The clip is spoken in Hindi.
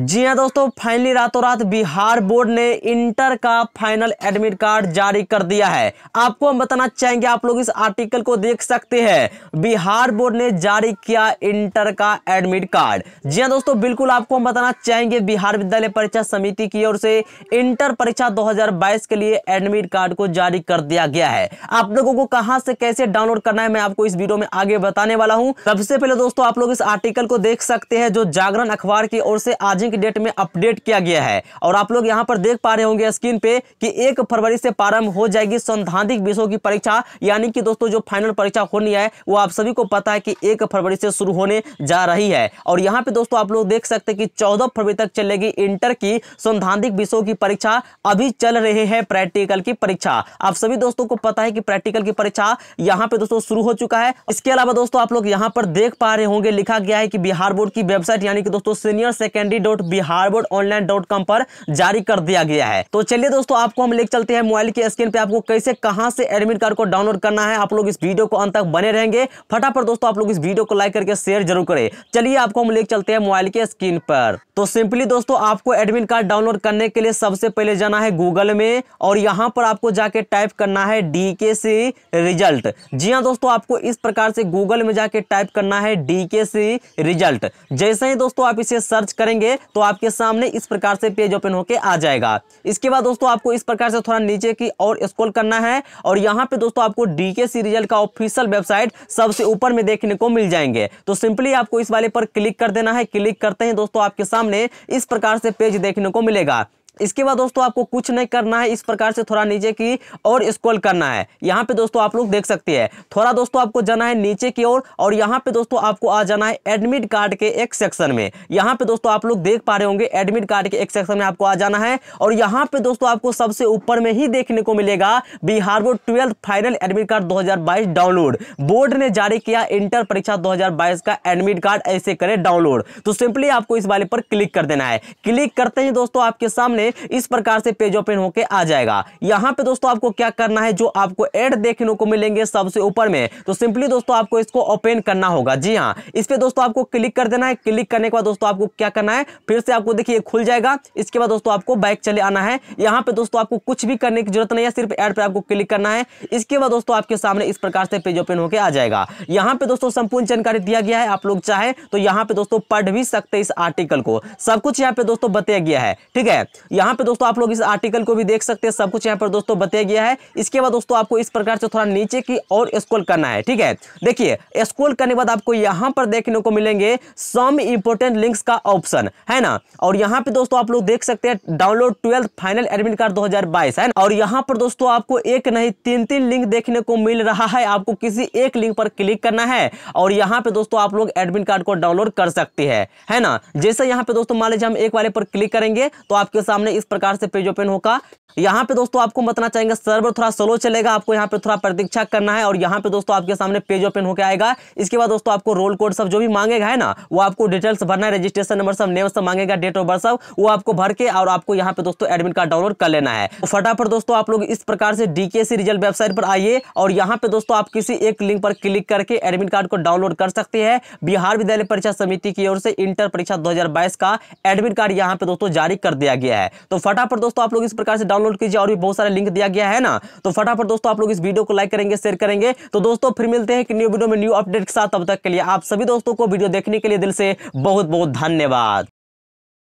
जी हाँ दोस्तों फाइनली रातों रात बिहार बोर्ड ने इंटर का फाइनल एडमिट कार्ड जारी कर दिया है आपको हम बताना चाहेंगे आप लोग इस आर्टिकल को देख सकते हैं बिहार बोर्ड ने जारी किया इंटर का एडमिट कार्ड जी हाँ दोस्तों बिल्कुल आपको हम बताना चाहेंगे बिहार विद्यालय परीक्षा समिति की ओर से इंटर परीक्षा दो के लिए एडमिट कार्ड को जारी कर दिया गया है आप लोगों को कहा से कैसे डाउनलोड करना है मैं आपको इस वीडियो में आगे बताने वाला हूँ सबसे पहले दोस्तों आप लोग इस आर्टिकल को देख सकते हैं जो जागरण अखबार की ओर से आज की डेट में अपडेट किया गया है और आप लोग यहाँ पर देख पा रहे होंगे स्क्रीन पे कि एक फरवरी से प्रारंभ हो जाएगी संधानिक विषयों की परीक्षा यानी कि दोस्तों जो फाइनल परीक्षा होनी है वो आप सभी को पता है कि एक फरवरी से शुरू होने जा रही है और यहाँ पे दोस्तों आप लोग देख सकते हैं कि चौदह फरवरी तक चलेगी इंटर की संधानिक विषयों की परीक्षा अभी चल रहे हैं प्रैक्टिकल की परीक्षा आप सभी दोस्तों को पता है कि प्रैक्टिकल की परीक्षा यहाँ पे दोस्तों शुरू हो चुका है इसके अलावा दोस्तों आप लोग यहाँ पर देख पा रहे होंगे लिखा गया है कि बिहार बोर्ड की वेबसाइट यानी कि दोस्तों senior secondary dot Bihar board online dot com पर जारी कर दिया गया है तो चलिए दोस्तों आपको हम लेकर चलते हैं मोबाइल के स्क्रीन पे आपको कैसे कहां से एडमिट कार्ड को डाउनलोड करना है आप लोग इस वीडियो को अंत तक बने रहेंगे फटाफट दोस्तों आप लोग इस वीडियो को लाइक करके शेयर जरूर करें चलिए आपको हम लेकर चलते हैं मोबाइल के स्क्रीन पर तो सिंपली दोस्तों आपको एडमिट कार्ड डाउनलोड करने के लिए सबसे पहले जाना है गूगल में और यहाँ पर आपको जाके टाइप करना है डी के सी रिजल्ट जी हाँ दोस्तों आपको इस प्रकार से गूगल में जाके टाइप करना है डी के सी रिजल्ट जैसे ही दोस्तों आप इसे सर्च करेंगे तो आपके सामने इस प्रकार से पेज ओपन होकर आ जाएगा इसके बाद दोस्तों आपको इस प्रकार से थोड़ा नीचे की और स्क्रॉल करना है और यहाँ पे दोस्तों आपको डीके सीरियल का ऑफिशियल वेबसाइट सबसे ऊपर में देखने को मिल जाएंगे तो सिंपली आपको इस वाले पर क्लिक कर देना है क्लिक करते हैं दोस्तों आपके सामने इस प्रकार से पेज देखने को मिलेगा इसके बाद दोस्तों आपको कुछ नहीं करना है इस प्रकार से थोड़ा नीचे की और स्क्रॉल करना है यहाँ पे दोस्तों आप लोग देख सकते हैं थोड़ा दोस्तों आपको जाना है नीचे की ओर और यहाँ पे दोस्तों आपको आ जाना है एडमिट कार्ड के एक सेक्शन में यहाँ पे दोस्तों आप लोग देख पा रहे होंगे एडमिट कार्ड के एक सेक्शन में आपको आ जाना है और यहाँ पे दोस्तों आपको सबसे ऊपर में ही देखने को मिलेगा Bihar board twelfth final admit card दो डाउनलोड बोर्ड ने जारी किया इंटर परीक्षा दो का एडमिट कार्ड ऐसे करे डाउनलोड तो सिंपली आपको इस वाले पर क्लिक कर देना है क्लिक करते ही दोस्तों आपके सामने इस प्रकार से पेज ओपन होके आ जाएगा यहाँ पे दोस्तों आपको क्या करना है जो आपको एड देखने को मिलेंगे सबसे ऊपर में तो सिंपली दोस्तों आपको इसको ओपन करना होगा जी हाँ इस पर दोस्तों आपको क्लिक कर देना है क्लिक करने के बाद दोस्तों आपको क्या करना है फिर से आपको देखिए खुल जाएगा इसके बाद दोस्तों आपको बाइक चले आना है यहाँ पे दोस्तों आपको कुछ भी करने की जरूरत नहीं है सिर्फ एड पर आपको क्लिक करना है इसके बाद दोस्तों आपके सामने इस प्रकार से पेज ओपन होकर आ जाएगा यहाँ पे दोस्तों संपूर्ण जानकारी दिया गया है आप लोग चाहे तो यहाँ पे दोस्तों पढ़ भी सकते इस आर्टिकल को सब कुछ यहाँ पे दोस्तों बताया गया है ठीक है यहाँ पे दोस्तों आप लोग इस आर्टिकल को भी देख सकते हैं सब कुछ यहाँ पर दोस्तों बताया गया है इसके बाद दोस्तों आपको इस प्रकार से थोड़ा नीचे की और स्कोल करना है ठीक है देखिए स्कोल करने के बाद आपको यहाँ पर देखने को मिलेंगे सम इंपोर्टेंट लिंक्स का ऑप्शन है ना और यहाँ पे दोस्तों आप लोग देख सकते हैं download twelfth final admit card दो है ना और यहाँ पर दोस्तों आपको एक नहीं तीन तीन लिंक देखने को मिल रहा है आपको किसी एक लिंक पर क्लिक करना है और यहाँ पे दोस्तों आप लोग एडमिट कार्ड को डाउनलोड कर सकते हैं है ना जैसे यहाँ पे दोस्तों मान लीजिए हम एक वाले पर क्लिक करेंगे तो आपके सामने सामने इस प्रकार से पेज ओपन होगा यहाँ पे दोस्तों आपको बताना चाहेंगे सर्वर थोड़ा स्लो चलेगा आपको यहाँ पे थोड़ा प्रतीक्षा करना है और यहाँ पे दोस्तों आपके सामने पेज ओपन होकर आएगा इसके बाद दोस्तों आपको रोल कोड सब जो भी मांगेगा है ना वो आपको डिटेल्स भरना है रजिस्ट्रेशन नंबर सब नेम सब मांगेगा डेट ऑफ बर्थ सब वो आपको भर के और आपको यहाँ पे दोस्तों एडमिट कार्ड डाउनलोड कर लेना है तो फटाफट दोस्तों आप लोग इस प्रकार से डीकेसी रिजल्ट वेबसाइट पर आइए और यहाँ पे दोस्तों आप किसी एक लिंक पर क्लिक करके एडमिट कार्ड को डाउनलोड कर सकते हैं बिहार विद्यालय परीक्षा समिति की ओर से इंटर परीक्षा दो का एडमिट कार्ड यहाँ पे दोस्तों जारी कर दिया गया है है तो फटाफट दोस्तों आप लोग इस प्रकार से डाउनलोड कीजिए और भी बहुत सारे लिंक दिया गया है ना तो फटाफट दोस्तों आप लोग इस वीडियो को लाइक करेंगे शेयर करेंगे तो दोस्तों फिर मिलते हैं कि न्यू वीडियो में न्यू अपडेट के साथ अब तक के लिए आप सभी दोस्तों को वीडियो देखने के लिए दिल से बहुत बहुत धन्यवाद